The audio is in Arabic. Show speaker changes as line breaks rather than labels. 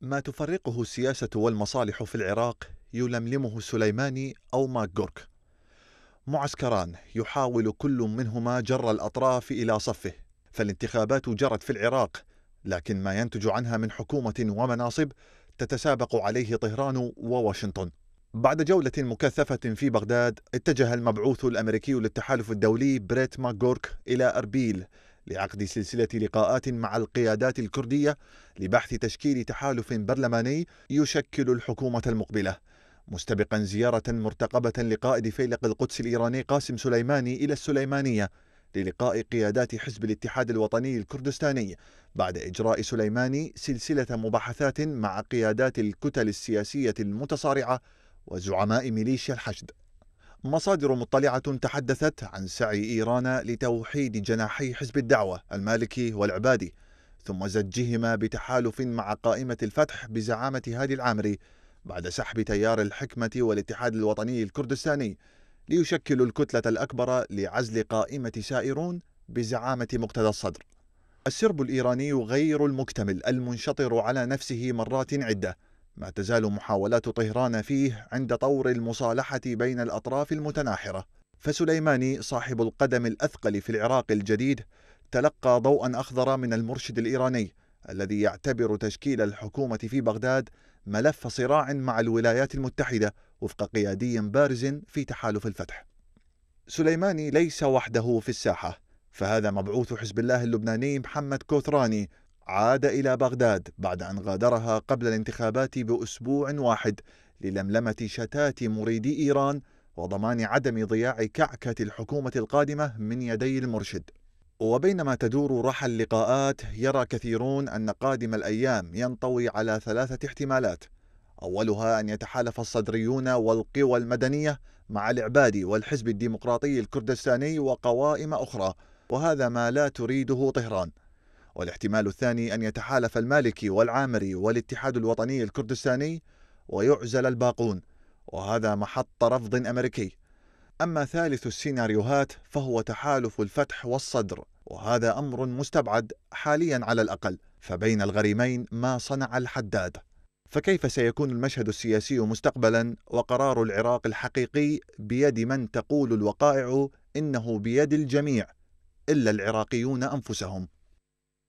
ما تفرقه السياسة والمصالح في العراق يلملمه سليماني أو ماكغورك معسكران يحاول كل منهما جر الأطراف إلى صفه فالانتخابات جرت في العراق لكن ما ينتج عنها من حكومة ومناصب تتسابق عليه طهران وواشنطن بعد جولة مكثفة في بغداد اتجه المبعوث الأمريكي للتحالف الدولي بريت ماكغورك إلى أربيل لعقد سلسلة لقاءات مع القيادات الكردية لبحث تشكيل تحالف برلماني يشكل الحكومة المقبلة مستبقا زيارة مرتقبة لقائد فيلق القدس الإيراني قاسم سليماني إلى السليمانية للقاء قيادات حزب الاتحاد الوطني الكردستاني بعد إجراء سليماني سلسلة مباحثات مع قيادات الكتل السياسية المتصارعة وزعماء ميليشيا الحشد مصادر مطلعة تحدثت عن سعي إيران لتوحيد جناحي حزب الدعوة المالكي والعبادي ثم زجهما بتحالف مع قائمة الفتح بزعامة هادي العامري بعد سحب تيار الحكمة والاتحاد الوطني الكردستاني ليشكلوا الكتلة الأكبر لعزل قائمة سائرون بزعامة مقتدى الصدر السرب الإيراني غير المكتمل المنشطر على نفسه مرات عدة ما تزال محاولات طهران فيه عند طور المصالحة بين الأطراف المتناحرة فسليماني صاحب القدم الأثقل في العراق الجديد تلقى ضوءا أخضر من المرشد الإيراني الذي يعتبر تشكيل الحكومة في بغداد ملف صراع مع الولايات المتحدة وفق قيادي بارز في تحالف الفتح سليماني ليس وحده في الساحة فهذا مبعوث حزب الله اللبناني محمد كوثراني عاد إلى بغداد بعد أن غادرها قبل الانتخابات بأسبوع واحد للملمة شتات مريدي إيران وضمان عدم ضياع كعكة الحكومة القادمة من يدي المرشد وبينما تدور رحى اللقاءات يرى كثيرون أن قادم الأيام ينطوي على ثلاثة احتمالات أولها أن يتحالف الصدريون والقوى المدنية مع العبادي والحزب الديمقراطي الكردستاني وقوائم أخرى وهذا ما لا تريده طهران والاحتمال الثاني أن يتحالف المالكي والعامري والاتحاد الوطني الكردستاني ويعزل الباقون وهذا محط رفض أمريكي أما ثالث السيناريوهات فهو تحالف الفتح والصدر وهذا أمر مستبعد حاليا على الأقل فبين الغريمين ما صنع الحداد فكيف سيكون المشهد السياسي مستقبلا وقرار العراق الحقيقي بيد من تقول الوقائع انه بيد الجميع الا العراقيون انفسهم